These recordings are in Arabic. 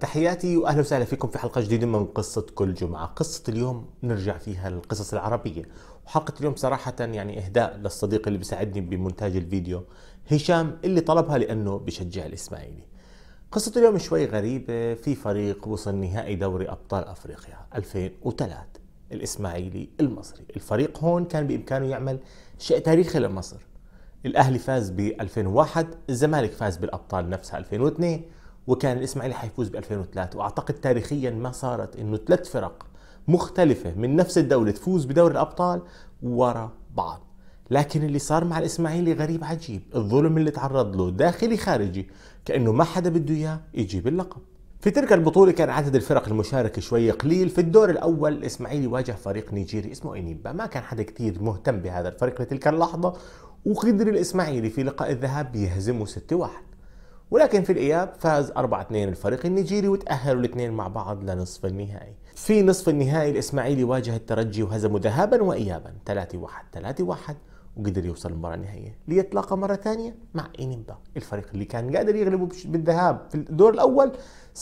تحياتي واهلا وسهلا فيكم في حلقه جديده من قصه كل جمعه، قصه اليوم نرجع فيها للقصص العربيه، وحلقه اليوم صراحه يعني اهداء للصديق اللي بيساعدني بمونتاج الفيديو هشام اللي طلبها لانه بشجع الاسماعيلي. قصة اليوم شوي غريبة في فريق وصل نهائي دوري أبطال أفريقيا 2003 الإسماعيلي المصري الفريق هون كان بإمكانه يعمل شيء تاريخي لمصر الأهلي فاز ب 2001 الزمالك فاز بالأبطال نفسها 2002 وكان الاسماعيلي حيفوز ب 2003 واعتقد تاريخيا ما صارت انه ثلاث فرق مختلفة من نفس الدولة تفوز بدوري الابطال ورا بعض لكن اللي صار مع الاسماعيلي غريب عجيب الظلم اللي تعرض له داخلي خارجي كانه ما حدا بده اياه يجيب اللقب في تلك البطولة كان عدد الفرق المشاركة شوي قليل في الدور الأول الإسماعيلي واجه فريق نيجيري اسمه إنيبا ما كان حدا كثير مهتم بهذا الفريق لتلك اللحظة وقدر الإسماعيلي في لقاء الذهاب يهزمه 6-1 ولكن في الاياب فاز 4-2 الفريق النيجيري وتاهلوا الاثنين مع بعض لنصف النهائي. في نصف النهائي الاسماعيلي واجه الترجي وهزمه ذهابا وايابا 3-1 3-1 وقدر يوصل المباراه النهائيه ليتلاقى مره ثانيه مع انيمبا الفريق اللي كان قادر يغلبه بالذهاب في الدور الاول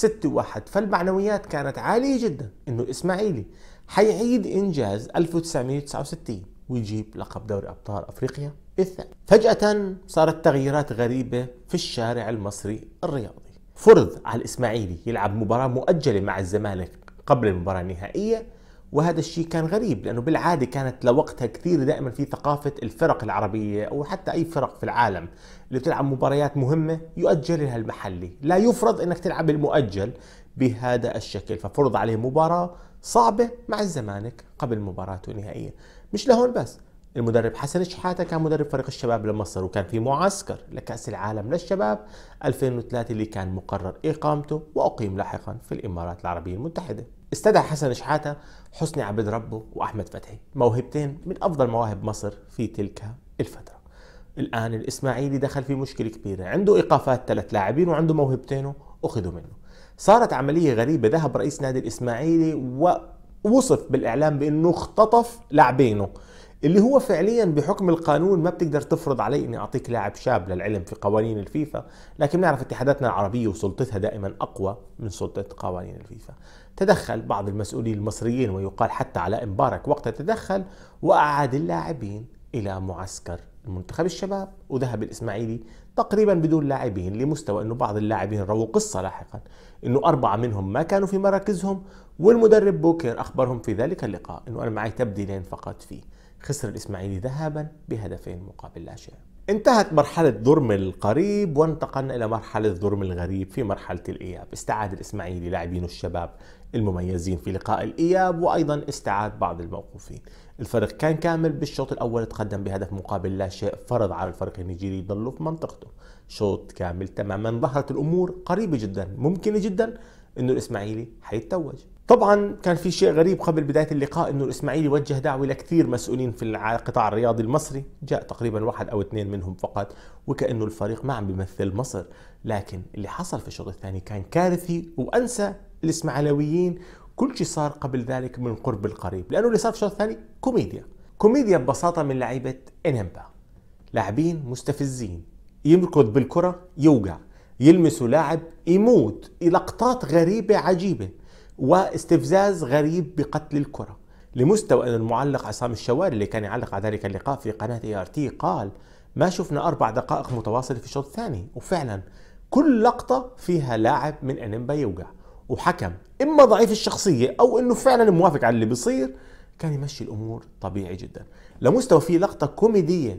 6-1 فالمعنويات كانت عاليه جدا انه الاسماعيلي حيعيد انجاز 1969 ويجيب لقب دوري ابطال افريقيا الثاني فجأة صارت تغييرات غريبة في الشارع المصري الرياضي فرض على الإسماعيلي يلعب مباراة مؤجلة مع الزمالك قبل المباراة النهائية وهذا الشيء كان غريب لأنه بالعادة كانت لوقتها كثير دائما في ثقافة الفرق العربية أو حتى أي فرق في العالم اللي بتلعب مباريات مهمة يؤجلها المحلي لا يفرض أنك تلعب المؤجل بهذا الشكل ففرض عليه مباراة صعبة مع الزمالك قبل مباراته النهائية مش لهون بس المدرب حسن شحاته كان مدرب فريق الشباب لمصر وكان في معسكر لكأس العالم للشباب 2003 اللي كان مقرر إقامته وأقيم لاحقا في الإمارات العربية المتحدة استدعى حسن شحاته حسني عبد ربه وأحمد فتحي موهبتين من أفضل مواهب مصر في تلك الفترة الآن الإسماعيلي دخل في مشكلة كبيرة عنده إيقافات ثلاث لاعبين وعنده موهبتين أخذوا منه صارت عملية غريبة ذهب رئيس نادي الإسماعيلي ووصف بالإعلام بأنه اختطف لاعبينه اللي هو فعليا بحكم القانون ما بتقدر تفرض علي اني اعطيك لاعب شاب للعلم في قوانين الفيفا لكن نعرف اتحاداتنا العربيه وسلطتها دائما اقوى من سلطه قوانين الفيفا تدخل بعض المسؤولين المصريين ويقال حتى على مبارك وقتها تدخل واعاد اللاعبين الى معسكر منتخب الشباب وذهب الاسماعيلي تقريبا بدون لاعبين لمستوى انه بعض اللاعبين رووا قصه لاحقا انه اربعه منهم ما كانوا في مراكزهم والمدرب بوكر اخبرهم في ذلك اللقاء انه انا معي تبديلين فقط فيه خسر الإسماعيلي ذهابا بهدفين مقابل لا شيء انتهت مرحلة ظلم القريب وانتقلنا إلى مرحلة ظلم الغريب في مرحلة الإياب استعاد الإسماعيلي لاعبين الشباب المميزين في لقاء الإياب وأيضا استعاد بعض الموقوفين الفرق كان كامل بالشوط الأول تقدم بهدف مقابل لا شيء فرض على الفريق النيجيري يضلوا في منطقته شوط كامل تماما ظهرت الأمور قريبة جدا ممكنة جدا أنه الإسماعيلي حيتوج طبعا كان في شيء غريب قبل بدايه اللقاء انه الاسماعيلي وجه دعوه لكثير مسؤولين في القطاع الرياضي المصري، جاء تقريبا واحد او اثنين منهم فقط وكانه الفريق ما عم بيمثل مصر، لكن اللي حصل في الشوط الثاني كان كارثي وانسى الاسماعلويين كل شيء صار قبل ذلك من قرب القريب، لانه اللي صار في الشوط الثاني كوميديا، كوميديا ببساطه من لعيبه انمبا. لاعبين مستفزين، يركض بالكره يوقع، يلمسوا لاعب يموت، لقطات غريبه عجيبه، واستفزاز غريب بقتل الكرة لمستوى أن المعلق عصام الشواري اللي كان يعلق على ذلك اللقاء في قناة اي ار تي قال ما شفنا أربع دقائق متواصلة في الشوط الثاني وفعلا كل لقطة فيها لاعب من أنمبا يوقع وحكم إما ضعيف الشخصية أو أنه فعلا موافق على اللي بيصير كان يمشي الأمور طبيعي جدا لمستوى في لقطة كوميدية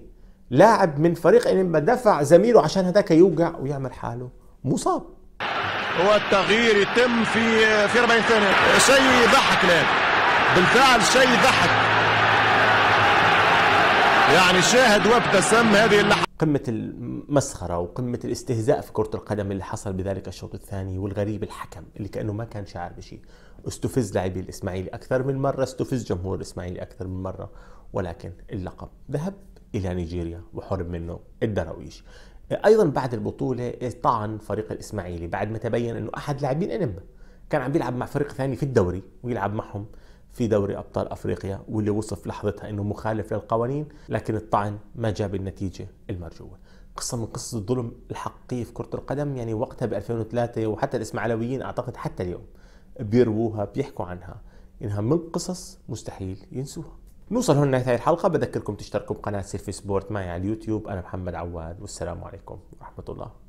لاعب من فريق أنمبا دفع زميله عشان هذاك يوقع ويعمل حاله مصاب هو التغيير يتم في في 40 ثانيه شيء يضحك الان بالفعل شيء يضحك يعني شاهد وابتسم هذه اللحظه قمة المسخرة وقمة الاستهزاء في كرة القدم اللي حصل بذلك الشوط الثاني والغريب الحكم اللي كأنه ما كان شاعر بشيء استفز لاعبي الإسماعيلي أكثر من مرة استفز جمهور الإسماعيلي أكثر من مرة ولكن اللقب ذهب إلى نيجيريا وحرم منه الدراويش ايضا بعد البطوله طعن فريق الاسماعيلي بعد ما تبين انه احد لاعبين انم كان عم بيلعب مع فريق ثاني في الدوري ويلعب معهم في دوري ابطال افريقيا واللي وصف لحظتها انه مخالف للقوانين لكن الطعن ما جاب النتيجه المرجوه قصه من قصص الظلم الحقيقيه في كره القدم يعني وقتها ب 2003 وحتى الاسماعيلويين اعتقد حتى اليوم بيروها بيحكوا عنها انها من قصص مستحيل ينسوها نوصل هنا لنهاية الحلقة بذكركم تشتركوا بقناة سيرفي سبورت معي على اليوتيوب أنا محمد عواد والسلام عليكم ورحمة الله